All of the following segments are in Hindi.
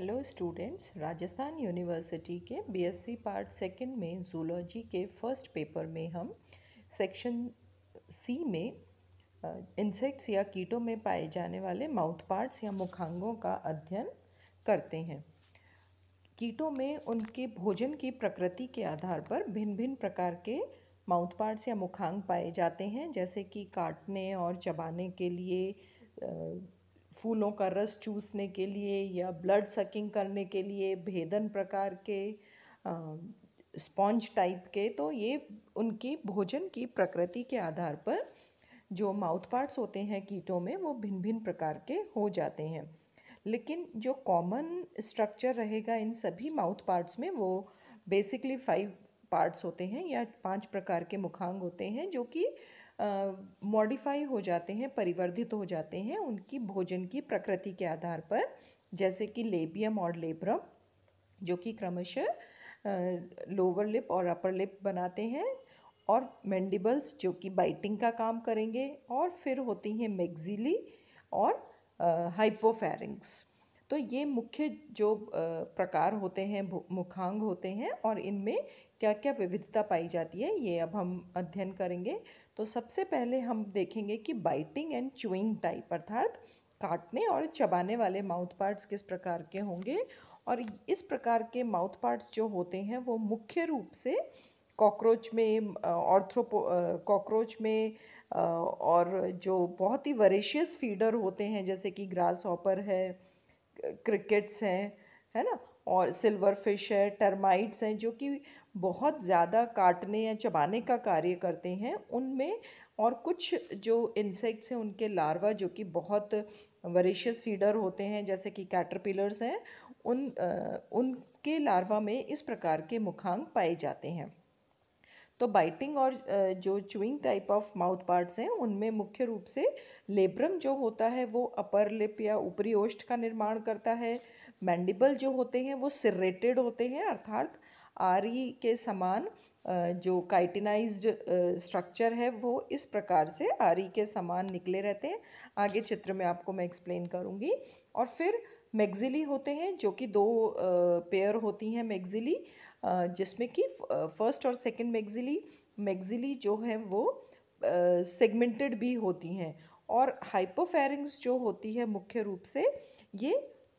हेलो स्टूडेंट्स राजस्थान यूनिवर्सिटी के बीएससी पार्ट सेकंड में जूलॉजी के फर्स्ट पेपर में हम सेक्शन सी में इंसेक्ट्स या कीटों में पाए जाने वाले माउथ पार्ट्स या मुखांगों का अध्ययन करते हैं कीटों में उनके भोजन की प्रकृति के आधार पर भिन्न भिन्न प्रकार के माउथ पार्ट्स या मुखांग पाए जाते हैं जैसे कि काटने और चबाने के लिए फूलों का रस चूसने के लिए या ब्लड सकिंग करने के लिए भेदन प्रकार के स्पॉन्ज टाइप के तो ये उनकी भोजन की प्रकृति के आधार पर जो माउथ पार्ट्स होते हैं कीटों में वो भिन्न भिन्न प्रकार के हो जाते हैं लेकिन जो कॉमन स्ट्रक्चर रहेगा इन सभी माउथ पार्ट्स में वो बेसिकली फाइव पार्ट्स होते हैं या पांच प्रकार के मुखांग होते हैं जो कि मॉडिफाई हो जाते हैं परिवर्धित हो जाते हैं उनकी भोजन की प्रकृति के आधार पर जैसे कि लेबियम और लेब्रम जो कि क्रमशः लोअर लिप और अपर लिप बनाते हैं और मैंडिबल्स जो कि बाइटिंग का काम करेंगे और फिर होती हैं मेग्जिली और हाइपोफेरिंग्स तो ये मुख्य जो प्रकार होते हैं मुखांग होते हैं और इनमें क्या क्या विविधता पाई जाती है ये अब हम अध्ययन करेंगे तो सबसे पहले हम देखेंगे कि बाइटिंग एंड च्यूइंग टाइप अर्थात काटने और चबाने वाले माउथ पार्ट्स किस प्रकार के होंगे और इस प्रकार के माउथ पार्ट्स जो होते हैं वो मुख्य रूप से कॉकरोच में ऑर्थ्रोपो कॉकरोच में और जो बहुत ही वरेशियस फीडर होते हैं जैसे कि ग्रास ऑपर है क्रिकेट्स हैं है ना और सिल्वर फिश है टर्माइट्स हैं जो कि बहुत ज़्यादा काटने या चबाने का कार्य करते हैं उनमें और कुछ जो इंसेक्ट्स हैं उनके लार्वा जो कि बहुत वरीशियस फीडर होते हैं जैसे कि कैटरपिलर्स हैं उन उनके लार्वा में इस प्रकार के मुखांग पाए जाते हैं तो बाइटिंग और जो chewing type of mouth parts हैं उनमें मुख्य रूप से लेब्रम जो होता है वो अपर लिप या ऊपरी ओष्ठ का निर्माण करता है मैंडिबल जो होते हैं वो सिरेटेड होते हैं अर्थात आरी के समान जो काइटिनाइज्ड स्ट्रक्चर है वो इस प्रकार से आरी के समान निकले रहते हैं आगे चित्र में आपको मैं एक्सप्लेन करूँगी और फिर मैगजिली होते हैं जो कि दो पेयर होती हैं मैगजिली जिसमें कि फर्स्ट और सेकंड मैगजिली मैगजिली जो है वो सेगमेंटेड भी होती हैं और हाइपोफेरिंग्स जो होती है मुख्य रूप से ये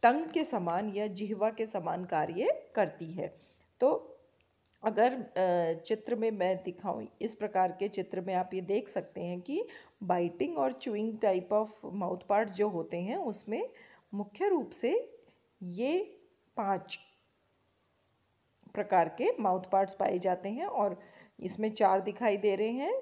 टंग के समान या जिहवा के समान कार्य करती है तो अगर चित्र में मैं दिखाऊं इस प्रकार के चित्र में आप ये देख सकते हैं कि बाइटिंग और chewing type of mouth parts जो होते हैं उसमें मुख्य रूप से ये पांच प्रकार के माउथ पार्ट्स पाए जाते हैं और इसमें चार दिखाई दे रहे हैं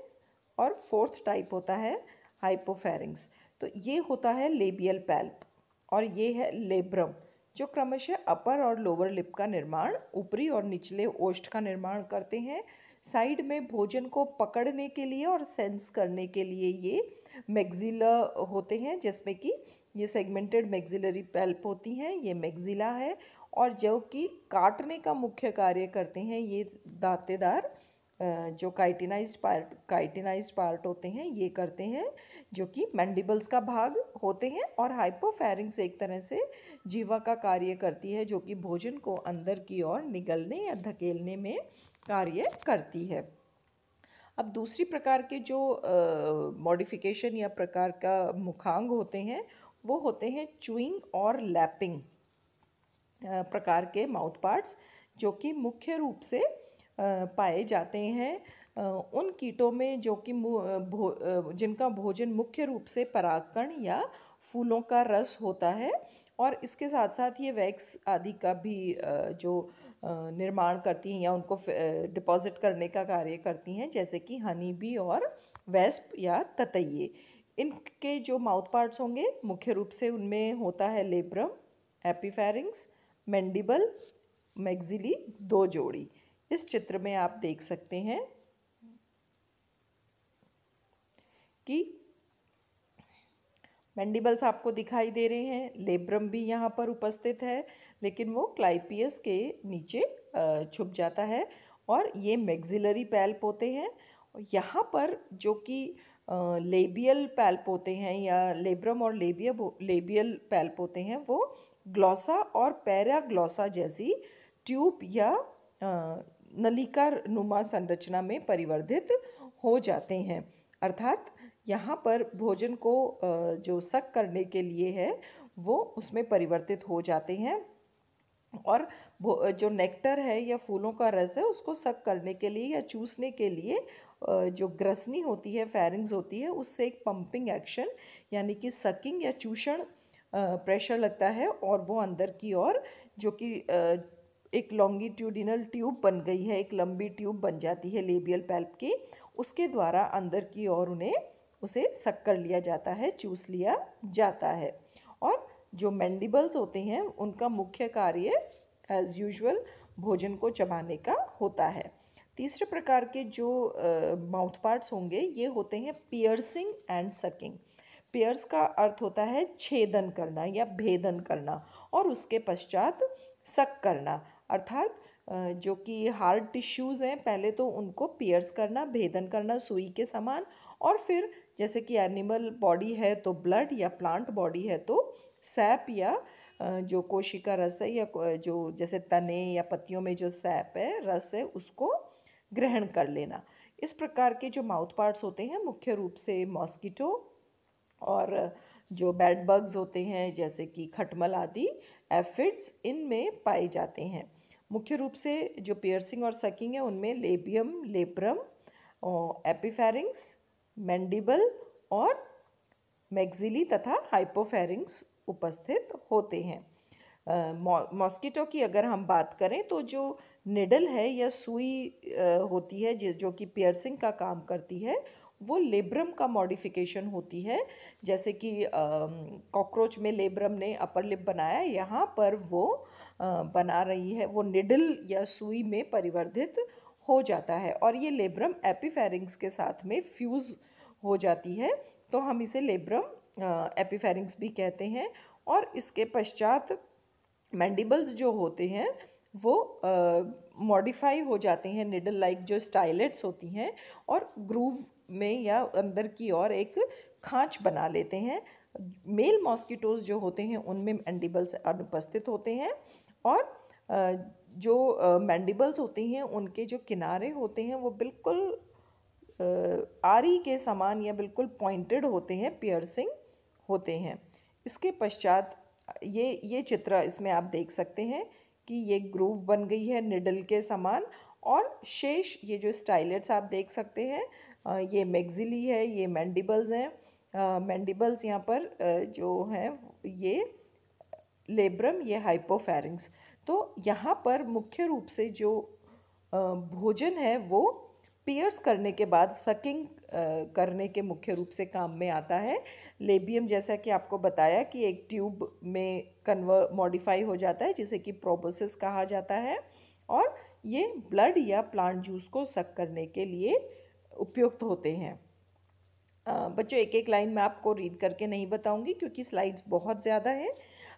और फोर्थ टाइप होता है हाइपोफेरिंग्स तो ये होता है लेबियल पैल्प और ये है लेब्रम जो क्रमशः अपर और लोअर लिप का निर्माण ऊपरी और निचले ओष्ठ का निर्माण करते हैं साइड में भोजन को पकड़ने के लिए और सेंस करने के लिए ये मैगजिला होते हैं जिसमें कि ये सेगमेंटेड मैगजिलरी पेल्प होती हैं ये मैगजिला है और जो कि काटने का मुख्य कार्य करते हैं ये दांतेदार जो काइटिनाइज पार्ट काइटिनाइज पार्ट होते हैं ये करते हैं जो कि मैंडिबल्स का भाग होते हैं और हाइपोफेरिंग्स एक तरह से जीवा का कार्य करती है जो कि भोजन को अंदर की ओर निगलने या धकेलने में कार्य करती है अब दूसरी प्रकार के जो मॉडिफिकेशन या प्रकार का मुखांग होते हैं वो होते हैं चुइंग और लैपिंग प्रकार के माउथ पार्ट्स जो कि मुख्य रूप से पाए जाते हैं उन कीटों में जो कि भो, जिनका भोजन मुख्य रूप से परागकण या फूलों का रस होता है और इसके साथ साथ ये वैक्स आदि का भी जो निर्माण करती हैं या उनको डिपॉजिट करने का कार्य करती हैं जैसे कि हनी भी और वेस्प या ततये इनके जो माउथ पार्ट्स होंगे मुख्य रूप से उनमें होता है लेब्रम एपीफेरिंग्स मैंडिबल मैग्जिली दो जोड़ी इस चित्र में आप देख सकते हैं कि मैंडिबल्स आपको दिखाई दे रहे हैं लेब्रम भी यहाँ पर उपस्थित है लेकिन वो क्लाइपियस के नीचे छुप जाता है और ये मैग्जिलरी पैल्प होते हैं यहाँ पर जो कि लेबियल पैल्प होते हैं या लेब्रम और लेबिया लेबियल पैल्प होते हैं वो ग्लॉसा और पैराग्लॉसा जैसी ट्यूब या नलिका नुमा संरचना में परिवर्धित हो जाते हैं अर्थात यहाँ पर भोजन को जो सक करने के लिए है वो उसमें परिवर्तित हो जाते हैं और जो नेक्टर है या फूलों का रस है उसको सक करने के लिए या चूसने के लिए जो ग्रसनी होती है फैरिंग्स होती है उससे एक पंपिंग एक्शन यानी कि सकिंग या चूषण प्रेशर लगता है और वो अंदर की ओर जो कि एक लॉन्गिट्यूडिनल ट्यूब बन गई है एक लंबी ट्यूब बन जाती है लेबियल पैल्प की उसके द्वारा अंदर की ओर उन्हें उसे सक कर लिया जाता है चूस लिया जाता है और जो मैंडिबल्स होते हैं उनका मुख्य कार्य एज यूजल भोजन को चबाने का होता है तीसरे प्रकार के जो माउथ पार्ट्स होंगे ये होते हैं पियर्सिंग एंड सकिंग पियर्स का अर्थ होता है छेदन करना या भेदन करना और उसके पश्चात सक करना अर्थात जो कि हार्ड टिश्यूज़ हैं पहले तो उनको पियर्स करना भेदन करना सुई के समान और फिर जैसे कि एनिमल बॉडी है तो ब्लड या प्लांट बॉडी है तो सैप या जो कोशिका रस है या जो जैसे तने या पत्तियों में जो सैप है रस है उसको ग्रहण कर लेना इस प्रकार के जो माउथ पार्ट्स होते हैं मुख्य रूप से मॉस्किटो और जो बैड बग्स होते हैं जैसे कि खटमल आदि एफिड्स इनमें पाए जाते हैं मुख्य रूप से जो पियर्सिंग और सकिंग है उनमें लेबियम लेब्रम एपिफेरिंग्स मैंडिबल और मैग्जिली तथा हाइपोफेरिंग्स उपस्थित होते हैं मॉस्किटो की अगर हम बात करें तो जो निडल है या सुई होती है जो कि पियर्सिंग का काम करती है वो लेब्रम का मॉडिफिकेशन होती है जैसे कि कॉकरोच में लेब्रम ने अपर लिप बनाया यहाँ पर वो आ, बना रही है वो निडल या सुई में परिवर्धित हो जाता है और ये लेब्रम एपीफेरिंग्स के साथ में फ्यूज़ हो जाती है तो हम इसे लेब्रम एपीफेरिंग्स भी कहते हैं और इसके पश्चात मैंडिबल्स जो होते हैं वो मॉडिफाई हो जाते हैं निडल लाइक जो स्टाइलेट्स होती हैं और ग्रूव में या अंदर की ओर एक खांच बना लेते हैं मेल मॉस्किटोज जो होते हैं उनमें मैंडिबल्स अनुपस्थित होते हैं और जो मैंडिबल्स होते हैं उनके जो किनारे होते हैं वो बिल्कुल आरी के समान या बिल्कुल पॉइंटेड होते हैं पियर्सिंग होते हैं इसके पश्चात ये ये चित्र इसमें आप देख सकते हैं कि ये ग्रूव बन गई है निडल के समान और शेष ये जो स्टाइलेट्स आप देख सकते हैं ये मैगजिली है ये मैंडिबल्स हैं मैंडिबल्स यहाँ पर जो हैं ये लेब्रम ये हाइपोफेरिंग्स तो यहाँ पर मुख्य रूप से जो भोजन है वो पियर्स करने के बाद सकिंग करने के मुख्य रूप से काम में आता है लेबियम जैसा कि आपको बताया कि एक ट्यूब में कन्वर मॉडिफाई हो जाता है जिसे कि प्रोबोसिस कहा जाता है और ये ब्लड या प्लांट जूस को सक करने के लिए उपयुक्त होते हैं बच्चों एक एक लाइन मैं आपको रीड करके नहीं बताऊंगी क्योंकि स्लाइड्स बहुत ज़्यादा है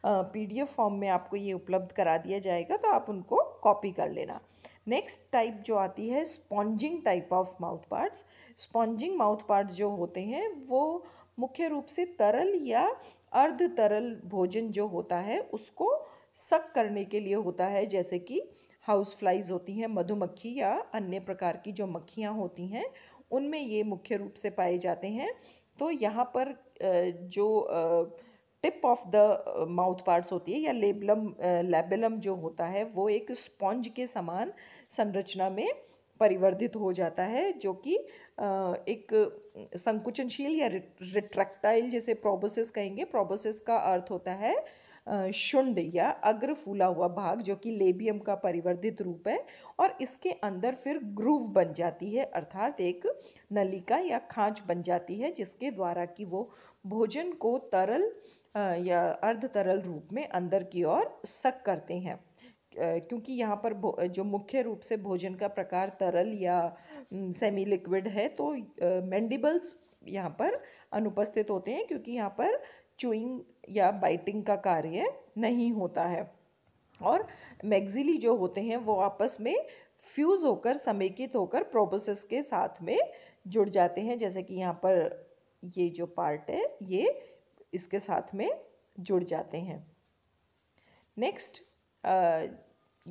पीडीएफ फॉर्म में आपको ये उपलब्ध करा दिया जाएगा तो आप उनको कॉपी कर लेना नेक्स्ट टाइप जो आती है sponging type of mouth parts sponging mouth parts जो होते हैं वो मुख्य रूप से तरल या अर्ध तरल भोजन जो होता है उसको सक करने के लिए होता है जैसे कि हाउस फ्लाइज होती हैं मधुमक्खी या अन्य प्रकार की जो मक्खियाँ होती हैं उनमें ये मुख्य रूप से पाए जाते हैं तो यहाँ पर जो tip of the mouth parts होती है या लेबलम लेबलम जो होता है वो एक स्पॉन्ज के समान संरचना में परिवर्तित हो जाता है जो कि एक संकुचनशील या रिट्रैक्टाइल जैसे प्रोबोसिस कहेंगे प्रोबोसिस का अर्थ होता है शुंड या अग्र फूला हुआ भाग जो कि लेबियम का परिवर्धित रूप है और इसके अंदर फिर ग्रूव बन जाती है अर्थात एक नलिका या खांच बन जाती है जिसके द्वारा कि वो भोजन को तरल या अर्ध तरल रूप में अंदर की ओर सक करते हैं क्योंकि यहाँ पर जो मुख्य रूप से भोजन का प्रकार तरल या सेमी लिक्विड है तो मैंडिबल्स यहाँ पर अनुपस्थित होते हैं क्योंकि यहाँ पर चूइंग या बाइटिंग का कार्य नहीं होता है और मैग्जिली जो होते हैं वो आपस में फ्यूज़ होकर समेकित होकर प्रोबोसिस के साथ में जुड़ जाते हैं जैसे कि यहाँ पर ये जो पार्ट है ये इसके साथ में जुड़ जाते हैं नेक्स्ट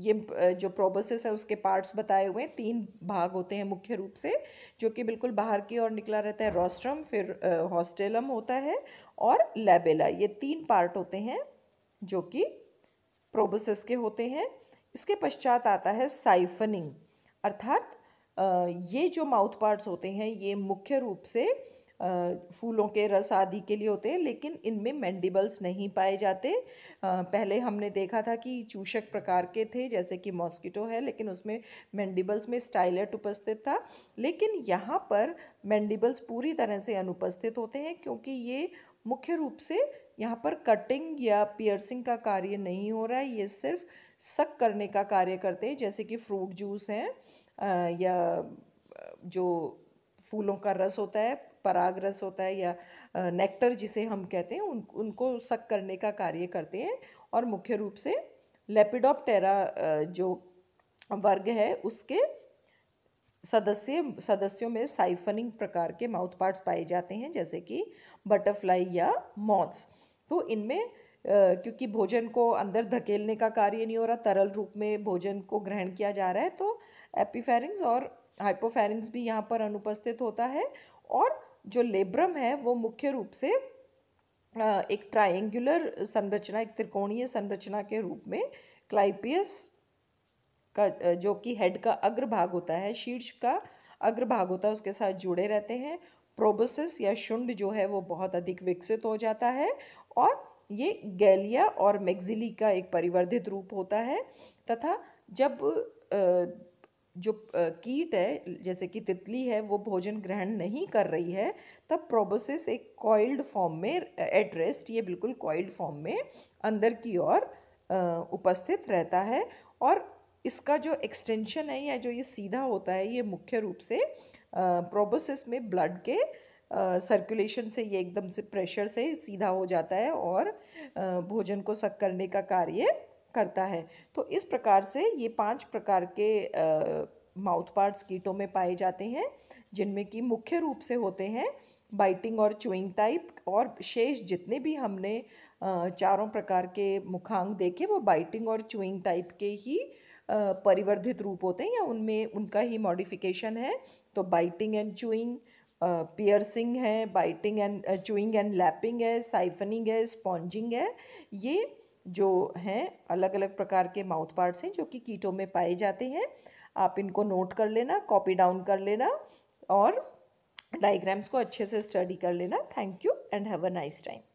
ये जो प्रोबोसिस है उसके पार्ट्स बताए हुए हैं तीन भाग होते हैं मुख्य रूप से जो कि बिल्कुल बाहर की ओर निकला रहता है रोस्ट्रम फिर हॉस्टेलम होता है और लेबेला ये तीन पार्ट होते हैं जो कि प्रोबोसिस के होते हैं इसके पश्चात आता है साइफनिंग अर्थात ये जो माउथ पार्ट्स होते हैं ये मुख्य रूप से फूलों के रस आदि के लिए होते हैं लेकिन इनमें मैंडिबल्स नहीं पाए जाते पहले हमने देखा था कि चूषक प्रकार के थे जैसे कि मॉस्किटो है लेकिन उसमें मैंडिबल्स में स्टाइलेट उपस्थित था लेकिन यहाँ पर मैंडिबल्स पूरी तरह से अनुपस्थित होते हैं क्योंकि ये मुख्य रूप से यहाँ पर कटिंग या पियर्सिंग का कार्य नहीं हो रहा है ये सिर्फ सक करने का कार्य करते हैं जैसे कि फ्रूट जूस हैं या जो फूलों का रस होता है पराग रस होता है या नेक्टर जिसे हम कहते हैं उन उनको सक करने का कार्य करते हैं और मुख्य रूप से लेपिडोप्टेरा जो वर्ग है उसके सदस्य सदस्यों में साइफनिंग प्रकार के माउथ पार्ट्स पाए जाते हैं जैसे कि बटरफ्लाई या मॉथ्स तो इनमें क्योंकि भोजन को अंदर धकेलने का कार्य नहीं हो रहा तरल रूप में भोजन को ग्रहण किया जा रहा है तो एपीफेरिंग्स और हाइपोफेरिंग्स भी यहाँ पर अनुपस्थित होता है और जो लेब्रम है वो मुख्य रूप से एक ट्रायंगुलर संरचना एक त्रिकोणीय संरचना के रूप में क्लाइपियस का जो कि हेड का अग्रभाग होता है शीर्ष का अग्रभाग होता है उसके साथ जुड़े रहते हैं प्रोबोसिस या शुंड जो है वो बहुत अधिक विकसित हो जाता है और ये गैलिया और मैग्जिली का एक परिवर्धित रूप होता है तथा जब जो कीट है जैसे कि तितली है वो भोजन ग्रहण नहीं कर रही है तब प्रोबोसिस एक कॉइल्ड फॉर्म में एड्रेस्ट ये बिल्कुल कॉइल्ड फॉर्म में अंदर की ओर उपस्थित रहता है और इसका जो एक्सटेंशन है या जो ये सीधा होता है ये मुख्य रूप से प्रोबोसिस में ब्लड के सर्कुलेशन से ये एकदम से प्रेशर से सीधा हो जाता है और भोजन को सक करने का कार्य करता है तो इस प्रकार से ये पांच प्रकार के माउथ पार्ट्स कीटों में पाए जाते हैं जिनमें कि मुख्य रूप से होते हैं बाइटिंग और चुइंग टाइप और शेष जितने भी हमने चारों प्रकार के मुखांग देखे वो बाइटिंग और चुइंग टाइप के ही परिवर्धित रूप होते हैं या उनमें उनका ही मॉडिफिकेशन है तो बाइटिंग एंड चुइंग पियर्सिंग है biting and chewing and lapping है साइफनिंग है स्पॉन्जिंग है ये जो हैं अलग अलग प्रकार के माउथ पार्ट्स हैं जो कि कीटों में पाए जाते हैं आप इनको नोट कर लेना कॉपी डाउन कर लेना और डायग्राम्स को अच्छे से स्टडी कर लेना thank you and have a nice time